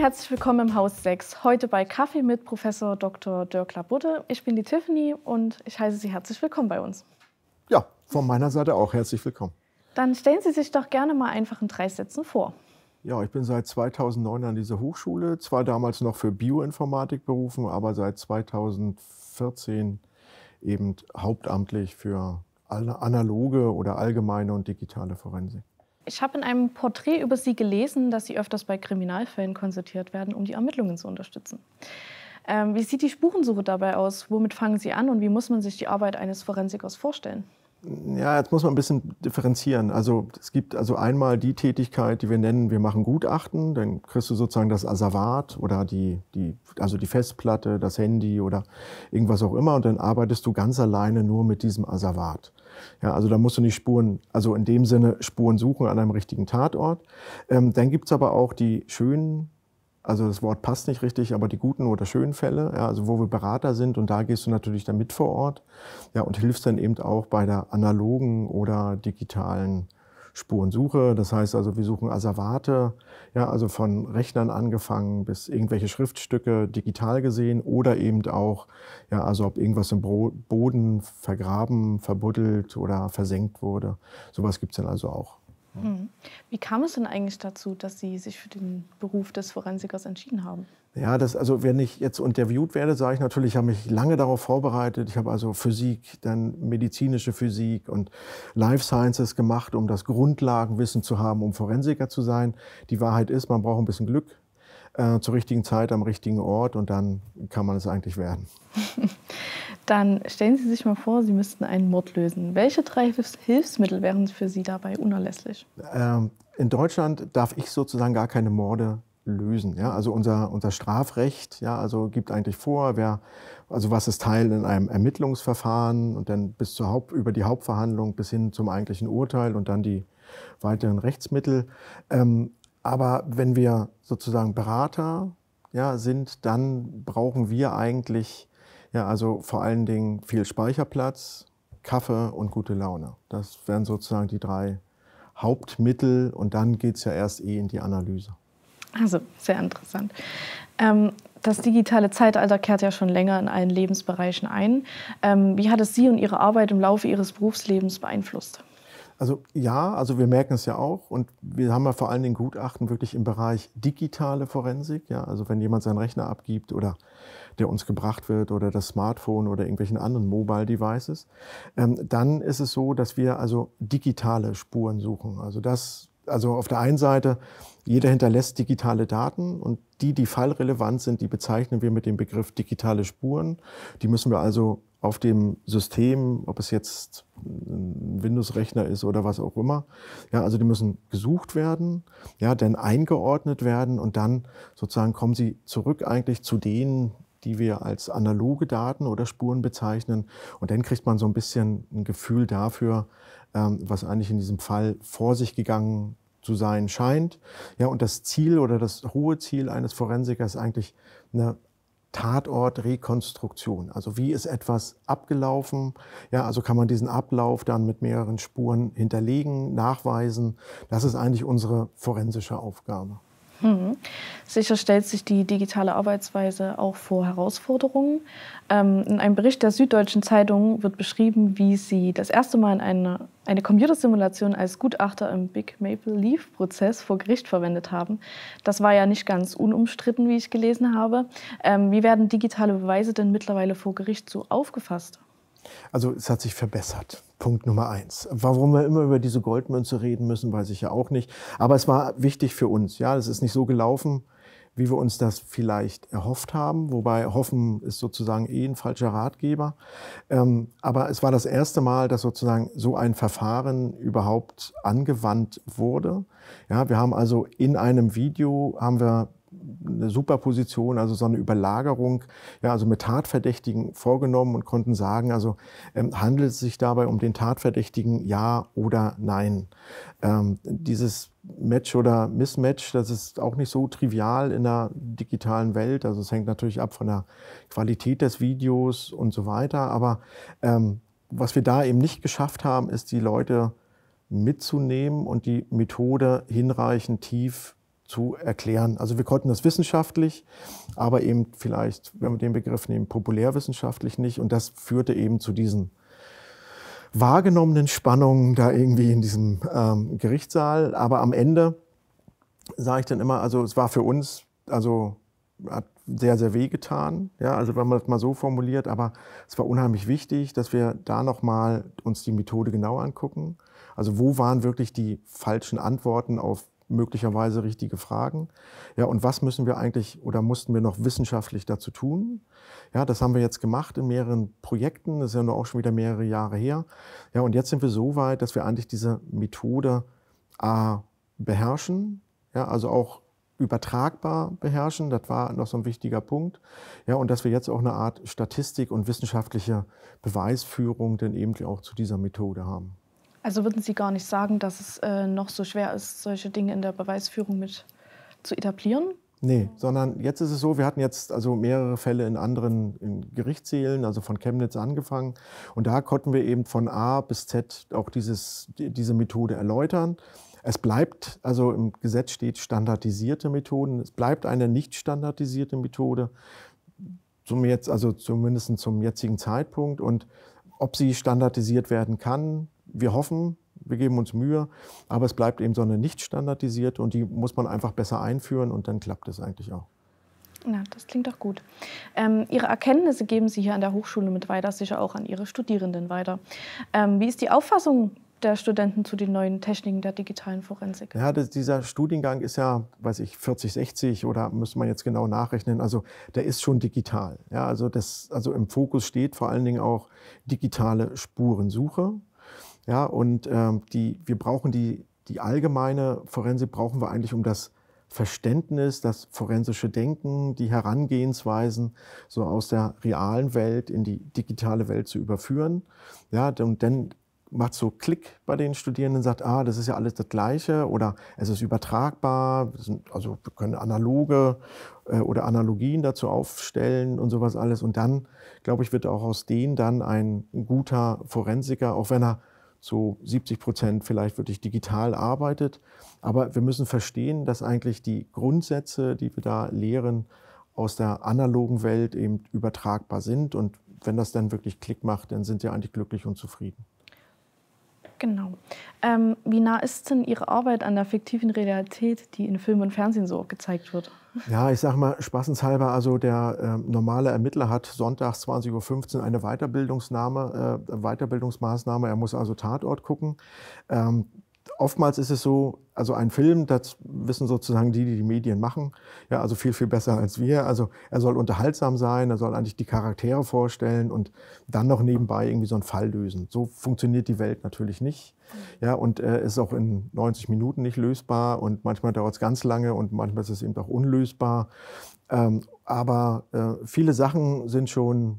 herzlich willkommen im Haus 6. Heute bei Kaffee mit Professor Dr. Dirk Labutte. Ich bin die Tiffany und ich heiße Sie herzlich willkommen bei uns. Ja, von meiner Seite auch herzlich willkommen. Dann stellen Sie sich doch gerne mal einfach in drei Sätzen vor. Ja, ich bin seit 2009 an dieser Hochschule, zwar damals noch für Bioinformatik berufen, aber seit 2014 eben hauptamtlich für analoge oder allgemeine und digitale Forensik. Ich habe in einem Porträt über Sie gelesen, dass Sie öfters bei Kriminalfällen konsultiert werden, um die Ermittlungen zu unterstützen. Ähm, wie sieht die Spurensuche dabei aus? Womit fangen Sie an und wie muss man sich die Arbeit eines Forensikers vorstellen? Ja, jetzt muss man ein bisschen differenzieren. Also es gibt also einmal die Tätigkeit, die wir nennen, wir machen Gutachten, dann kriegst du sozusagen das Asservat oder die, die, also die Festplatte, das Handy oder irgendwas auch immer und dann arbeitest du ganz alleine nur mit diesem Asservat. Ja, also da musst du nicht Spuren, also in dem Sinne Spuren suchen an einem richtigen Tatort. Ähm, dann gibt's aber auch die schönen also das Wort passt nicht richtig, aber die guten oder schönen Fälle, ja, also wo wir Berater sind und da gehst du natürlich dann mit vor Ort ja, und hilfst dann eben auch bei der analogen oder digitalen Spurensuche. Das heißt also, wir suchen Asservate, ja, also von Rechnern angefangen bis irgendwelche Schriftstücke digital gesehen oder eben auch, ja, also ob irgendwas im Boden vergraben, verbuddelt oder versenkt wurde. Sowas gibt es dann also auch. Hm. Wie kam es denn eigentlich dazu, dass Sie sich für den Beruf des Forensikers entschieden haben? Ja, das, also wenn ich jetzt interviewt werde, sage ich natürlich, ich habe mich lange darauf vorbereitet. Ich habe also Physik, dann medizinische Physik und Life Sciences gemacht, um das Grundlagenwissen zu haben, um Forensiker zu sein. Die Wahrheit ist, man braucht ein bisschen Glück, äh, zur richtigen Zeit am richtigen Ort und dann kann man es eigentlich werden. dann stellen Sie sich mal vor, Sie müssten einen Mord lösen. Welche drei Hilfsmittel wären für Sie dabei unerlässlich? Ähm, in Deutschland darf ich sozusagen gar keine Morde lösen. Ja? Also unser, unser Strafrecht ja, also gibt eigentlich vor, wer, also was ist Teil in einem Ermittlungsverfahren und dann bis zur Haupt, über die Hauptverhandlung bis hin zum eigentlichen Urteil und dann die weiteren Rechtsmittel. Ähm, aber wenn wir sozusagen Berater ja, sind, dann brauchen wir eigentlich ja, also vor allen Dingen viel Speicherplatz, Kaffee und gute Laune. Das wären sozusagen die drei Hauptmittel und dann geht es ja erst eh in die Analyse. Also, sehr interessant. Ähm, das digitale Zeitalter kehrt ja schon länger in allen Lebensbereichen ein. Ähm, wie hat es Sie und Ihre Arbeit im Laufe Ihres Berufslebens beeinflusst? Also ja, also wir merken es ja auch und wir haben ja vor allen Dingen Gutachten wirklich im Bereich digitale Forensik, ja, also wenn jemand seinen Rechner abgibt oder der uns gebracht wird oder das Smartphone oder irgendwelchen anderen Mobile Devices, ähm, dann ist es so, dass wir also digitale Spuren suchen. Also das, also auf der einen Seite, jeder hinterlässt digitale Daten und die, die fallrelevant sind, die bezeichnen wir mit dem Begriff digitale Spuren. Die müssen wir also auf dem System, ob es jetzt ein Windows-Rechner ist oder was auch immer. Ja, also die müssen gesucht werden, ja, dann eingeordnet werden und dann sozusagen kommen sie zurück eigentlich zu denen, die wir als analoge Daten oder Spuren bezeichnen. Und dann kriegt man so ein bisschen ein Gefühl dafür, ähm, was eigentlich in diesem Fall vor sich gegangen zu sein scheint. Ja, und das Ziel oder das hohe Ziel eines Forensikers ist eigentlich eine Tatortrekonstruktion. Also wie ist etwas abgelaufen? Ja, also kann man diesen Ablauf dann mit mehreren Spuren hinterlegen, nachweisen. Das ist eigentlich unsere forensische Aufgabe. Mhm. Sicher stellt sich die digitale Arbeitsweise auch vor Herausforderungen. Ähm, in einem Bericht der Süddeutschen Zeitung wird beschrieben, wie sie das erste Mal in eine, eine Computersimulation als Gutachter im Big Maple Leaf Prozess vor Gericht verwendet haben. Das war ja nicht ganz unumstritten, wie ich gelesen habe. Ähm, wie werden digitale Beweise denn mittlerweile vor Gericht so aufgefasst? Also es hat sich verbessert. Punkt Nummer eins. Warum wir immer über diese Goldmünze reden müssen, weiß ich ja auch nicht. Aber es war wichtig für uns. Ja, es ist nicht so gelaufen, wie wir uns das vielleicht erhofft haben. Wobei hoffen ist sozusagen eh ein falscher Ratgeber. Ähm, aber es war das erste Mal, dass sozusagen so ein Verfahren überhaupt angewandt wurde. Ja, wir haben also in einem Video haben wir eine Superposition, also so eine Überlagerung, ja, also mit Tatverdächtigen vorgenommen und konnten sagen, also ähm, handelt es sich dabei um den Tatverdächtigen ja oder nein. Ähm, dieses Match oder Mismatch, das ist auch nicht so trivial in der digitalen Welt. Also es hängt natürlich ab von der Qualität des Videos und so weiter. Aber ähm, was wir da eben nicht geschafft haben, ist die Leute mitzunehmen und die Methode hinreichend tief zu erklären. Also wir konnten das wissenschaftlich, aber eben vielleicht, wenn wir den Begriff nehmen, populärwissenschaftlich nicht. Und das führte eben zu diesen wahrgenommenen Spannungen da irgendwie in diesem ähm, Gerichtssaal. Aber am Ende sage ich dann immer, also es war für uns, also hat sehr, sehr weh getan. Ja, also wenn man das mal so formuliert, aber es war unheimlich wichtig, dass wir da nochmal uns die Methode genau angucken. Also wo waren wirklich die falschen Antworten auf möglicherweise richtige Fragen. Ja, und was müssen wir eigentlich oder mussten wir noch wissenschaftlich dazu tun? Ja, das haben wir jetzt gemacht in mehreren Projekten. Das ist ja nur auch schon wieder mehrere Jahre her. Ja, und jetzt sind wir so weit, dass wir eigentlich diese Methode A beherrschen. Ja, also auch übertragbar beherrschen. Das war noch so ein wichtiger Punkt. Ja, und dass wir jetzt auch eine Art Statistik und wissenschaftliche Beweisführung denn eben auch zu dieser Methode haben. Also würden Sie gar nicht sagen, dass es äh, noch so schwer ist, solche Dinge in der Beweisführung mit zu etablieren? Nee, sondern jetzt ist es so, wir hatten jetzt also mehrere Fälle in anderen in Gerichtssälen, also von Chemnitz angefangen. Und da konnten wir eben von A bis Z auch dieses, diese Methode erläutern. Es bleibt, also im Gesetz steht standardisierte Methoden, es bleibt eine nicht standardisierte Methode, zum jetzt, also zumindest zum jetzigen Zeitpunkt. Und ob sie standardisiert werden kann, wir hoffen, wir geben uns Mühe, aber es bleibt eben so eine nicht standardisierte und die muss man einfach besser einführen und dann klappt es eigentlich auch. Na, das klingt doch gut. Ähm, Ihre Erkenntnisse geben Sie hier an der Hochschule mit weiter, sicher auch an Ihre Studierenden weiter. Ähm, wie ist die Auffassung der Studenten zu den neuen Techniken der digitalen Forensik? Ja, das, dieser Studiengang ist ja, weiß ich, 40, 60 oder müsste man jetzt genau nachrechnen. Also der ist schon digital. Ja, also, das, also im Fokus steht vor allen Dingen auch digitale Spurensuche. Ja, und ähm, die, wir brauchen die, die allgemeine Forensik, brauchen wir eigentlich um das Verständnis, das forensische Denken, die Herangehensweisen so aus der realen Welt in die digitale Welt zu überführen. Ja, und dann macht so Klick bei den Studierenden, sagt, ah, das ist ja alles das Gleiche oder es ist übertragbar, also wir können analoge äh, oder Analogien dazu aufstellen und sowas alles. Und dann, glaube ich, wird auch aus denen dann ein guter Forensiker, auch wenn er so 70 Prozent vielleicht wirklich digital arbeitet. Aber wir müssen verstehen, dass eigentlich die Grundsätze, die wir da lehren, aus der analogen Welt eben übertragbar sind. Und wenn das dann wirklich Klick macht, dann sind sie eigentlich glücklich und zufrieden. Genau. Ähm, wie nah ist denn Ihre Arbeit an der fiktiven Realität, die in Film und Fernsehen so gezeigt wird? Ja, ich sag mal, spaßenshalber, also der äh, normale Ermittler hat sonntags 20.15 Uhr eine Weiterbildungsnahme, äh, Weiterbildungsmaßnahme. Er muss also Tatort gucken. Ähm, oftmals ist es so, also ein Film, das wissen sozusagen die, die die Medien machen, ja, also viel, viel besser als wir. Also er soll unterhaltsam sein, er soll eigentlich die Charaktere vorstellen und dann noch nebenbei irgendwie so einen Fall lösen. So funktioniert die Welt natürlich nicht. Mhm. Ja, und äh, ist auch in 90 Minuten nicht lösbar und manchmal dauert es ganz lange und manchmal ist es eben auch unlösbar. Ähm, aber äh, viele Sachen sind schon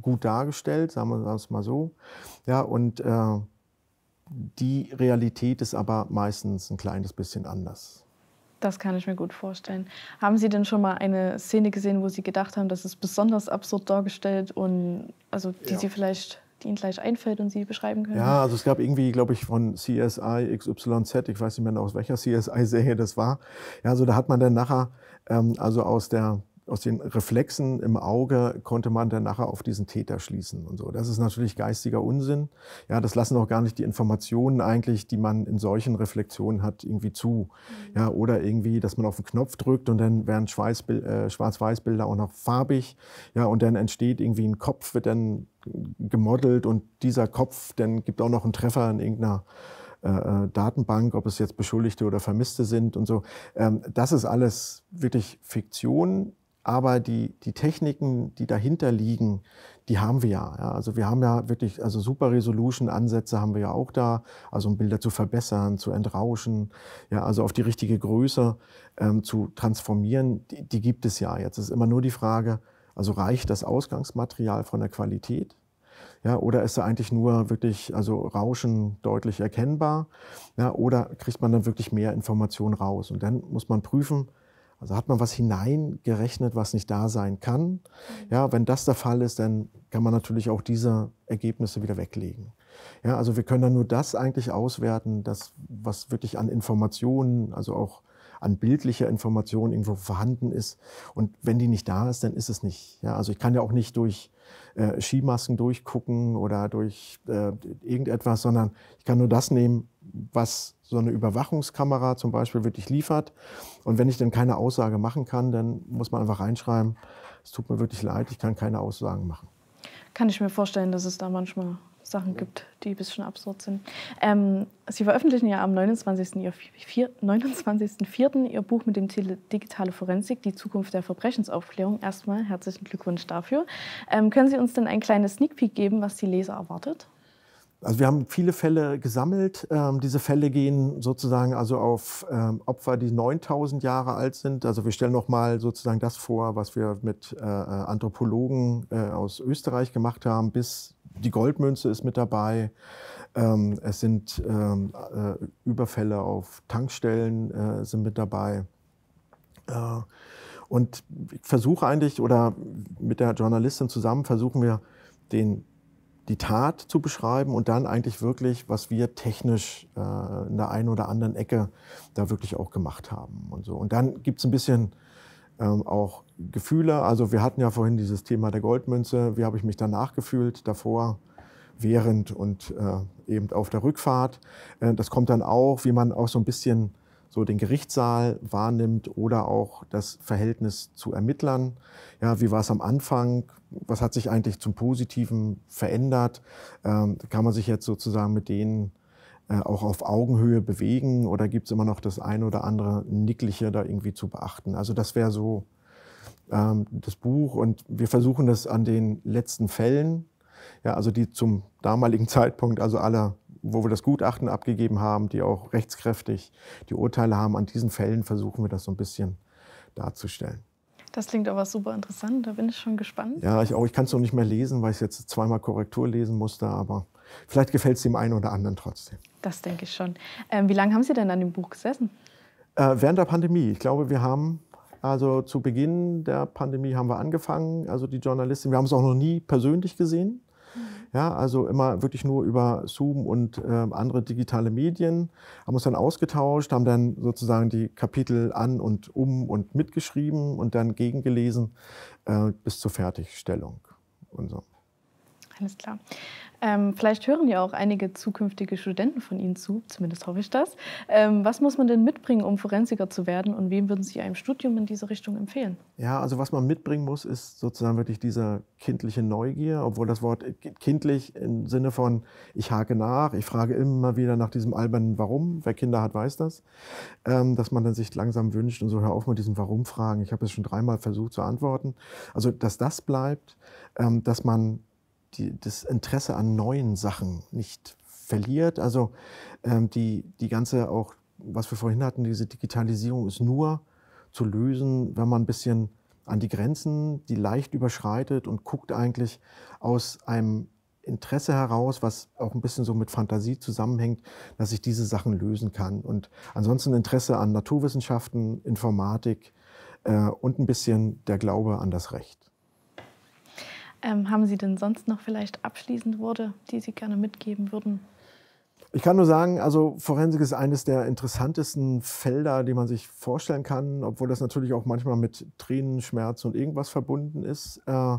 gut dargestellt, sagen wir es mal so. Ja, und äh, die Realität ist aber meistens ein kleines bisschen anders. Das kann ich mir gut vorstellen. Haben Sie denn schon mal eine Szene gesehen, wo Sie gedacht haben, das ist besonders absurd dargestellt und also die ja. Sie vielleicht, die Ihnen gleich einfällt und Sie beschreiben können? Ja, also es gab irgendwie, glaube ich, von CSI XYZ, ich weiß nicht mehr aus welcher CSI-Serie das war. Ja, also da hat man dann nachher, ähm, also aus der aus den Reflexen im Auge konnte man dann nachher auf diesen Täter schließen und so. Das ist natürlich geistiger Unsinn. Ja, das lassen auch gar nicht die Informationen eigentlich, die man in solchen Reflexionen hat, irgendwie zu. Mhm. Ja, oder irgendwie, dass man auf den Knopf drückt und dann werden äh, Schwarz-Weiß-Bilder auch noch farbig. Ja, und dann entsteht irgendwie ein Kopf, wird dann gemodelt und dieser Kopf, dann gibt auch noch einen Treffer in irgendeiner äh, äh, Datenbank, ob es jetzt Beschuldigte oder Vermisste sind und so. Ähm, das ist alles wirklich Fiktion, aber die, die Techniken, die dahinter liegen, die haben wir ja. ja. Also wir haben ja wirklich, also super Resolution-Ansätze haben wir ja auch da, also um Bilder zu verbessern, zu entrauschen, ja, also auf die richtige Größe ähm, zu transformieren, die, die gibt es ja. Jetzt ist immer nur die Frage, also reicht das Ausgangsmaterial von der Qualität? Ja, oder ist da eigentlich nur wirklich, also Rauschen deutlich erkennbar? Ja, oder kriegt man dann wirklich mehr Informationen raus? Und dann muss man prüfen, also hat man was hineingerechnet, was nicht da sein kann. Mhm. Ja, wenn das der Fall ist, dann kann man natürlich auch diese Ergebnisse wieder weglegen. Ja, also wir können dann nur das eigentlich auswerten, das, was wirklich an Informationen, also auch an bildlicher Information irgendwo vorhanden ist. Und wenn die nicht da ist, dann ist es nicht. Ja, also ich kann ja auch nicht durch äh, Skimasken durchgucken oder durch äh, irgendetwas, sondern ich kann nur das nehmen, was so eine Überwachungskamera zum Beispiel wirklich liefert. Und wenn ich dann keine Aussage machen kann, dann muss man einfach reinschreiben, es tut mir wirklich leid, ich kann keine Aussagen machen. Kann ich mir vorstellen, dass es da manchmal Sachen gibt, die ein bisschen absurd sind. Ähm, Sie veröffentlichen ja am 29.04. Ihr, 29 Ihr Buch mit dem Titel Digitale Forensik, die Zukunft der Verbrechensaufklärung. Erstmal herzlichen Glückwunsch dafür. Ähm, können Sie uns denn ein kleines Sneak Peek geben, was die Leser erwartet? Also wir haben viele Fälle gesammelt. Ähm, diese Fälle gehen sozusagen also auf ähm, Opfer, die 9000 Jahre alt sind. Also wir stellen nochmal sozusagen das vor, was wir mit äh, äh, Anthropologen äh, aus Österreich gemacht haben, bis die Goldmünze ist mit dabei. Ähm, es sind ähm, äh, Überfälle auf Tankstellen äh, sind mit dabei. Äh, und ich versuche eigentlich, oder mit der Journalistin zusammen versuchen wir, den, die Tat zu beschreiben und dann eigentlich wirklich, was wir technisch äh, in der einen oder anderen Ecke da wirklich auch gemacht haben und so. Und dann gibt es ein bisschen ähm, auch Gefühle. Also wir hatten ja vorhin dieses Thema der Goldmünze. Wie habe ich mich danach gefühlt, davor, während und äh, eben auf der Rückfahrt? Äh, das kommt dann auch, wie man auch so ein bisschen so den Gerichtssaal wahrnimmt oder auch das Verhältnis zu Ermittlern. Ja, wie war es am Anfang? Was hat sich eigentlich zum Positiven verändert? Ähm, kann man sich jetzt sozusagen mit denen äh, auch auf Augenhöhe bewegen oder gibt es immer noch das eine oder andere Nickliche da irgendwie zu beachten? Also das wäre so ähm, das Buch und wir versuchen das an den letzten Fällen, ja, also die zum damaligen Zeitpunkt, also alle, wo wir das Gutachten abgegeben haben, die auch rechtskräftig die Urteile haben, an diesen Fällen versuchen wir das so ein bisschen darzustellen. Das klingt aber super interessant, da bin ich schon gespannt. Ja, ich auch. Ich kann es noch nicht mehr lesen, weil ich es jetzt zweimal Korrektur lesen musste, aber Vielleicht gefällt es dem einen oder anderen trotzdem. Das denke ich schon. Ähm, wie lange haben Sie denn an dem Buch gesessen? Äh, während der Pandemie. Ich glaube, wir haben also zu Beginn der Pandemie haben wir angefangen. Also die Journalistin, wir haben es auch noch nie persönlich gesehen. Mhm. Ja, also immer wirklich nur über Zoom und äh, andere digitale Medien, haben uns dann ausgetauscht, haben dann sozusagen die Kapitel an und um und mitgeschrieben und dann gegengelesen äh, bis zur Fertigstellung. Und so. Alles klar. Ähm, vielleicht hören ja auch einige zukünftige Studenten von Ihnen zu, zumindest hoffe ich das. Ähm, was muss man denn mitbringen, um Forensiker zu werden und wem würden Sie einem Studium in diese Richtung empfehlen? Ja, also was man mitbringen muss, ist sozusagen wirklich diese kindliche Neugier, obwohl das Wort kindlich im Sinne von ich hake nach, ich frage immer wieder nach diesem albernen Warum. Wer Kinder hat, weiß das. Ähm, dass man dann sich langsam wünscht und so hör auf mit diesem Warum-Fragen. Ich habe es schon dreimal versucht zu antworten. Also, dass das bleibt, ähm, dass man die, das Interesse an neuen Sachen nicht verliert. Also ähm, die, die ganze auch, was wir vorhin hatten, diese Digitalisierung ist nur zu lösen, wenn man ein bisschen an die Grenzen, die leicht überschreitet und guckt eigentlich aus einem Interesse heraus, was auch ein bisschen so mit Fantasie zusammenhängt, dass ich diese Sachen lösen kann. Und ansonsten Interesse an Naturwissenschaften, Informatik äh, und ein bisschen der Glaube an das Recht. Ähm, haben Sie denn sonst noch vielleicht abschließend Worte, die Sie gerne mitgeben würden? Ich kann nur sagen, also Forensik ist eines der interessantesten Felder, die man sich vorstellen kann, obwohl das natürlich auch manchmal mit Tränen, Schmerz und irgendwas verbunden ist. Äh,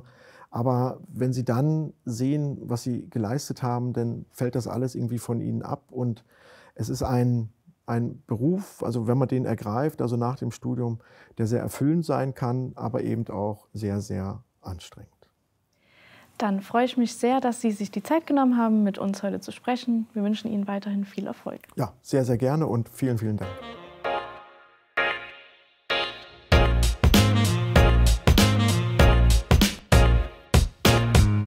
aber wenn Sie dann sehen, was Sie geleistet haben, dann fällt das alles irgendwie von Ihnen ab. Und es ist ein, ein Beruf, also wenn man den ergreift, also nach dem Studium, der sehr erfüllend sein kann, aber eben auch sehr, sehr anstrengend. Dann freue ich mich sehr, dass Sie sich die Zeit genommen haben, mit uns heute zu sprechen. Wir wünschen Ihnen weiterhin viel Erfolg. Ja, sehr, sehr gerne und vielen, vielen Dank.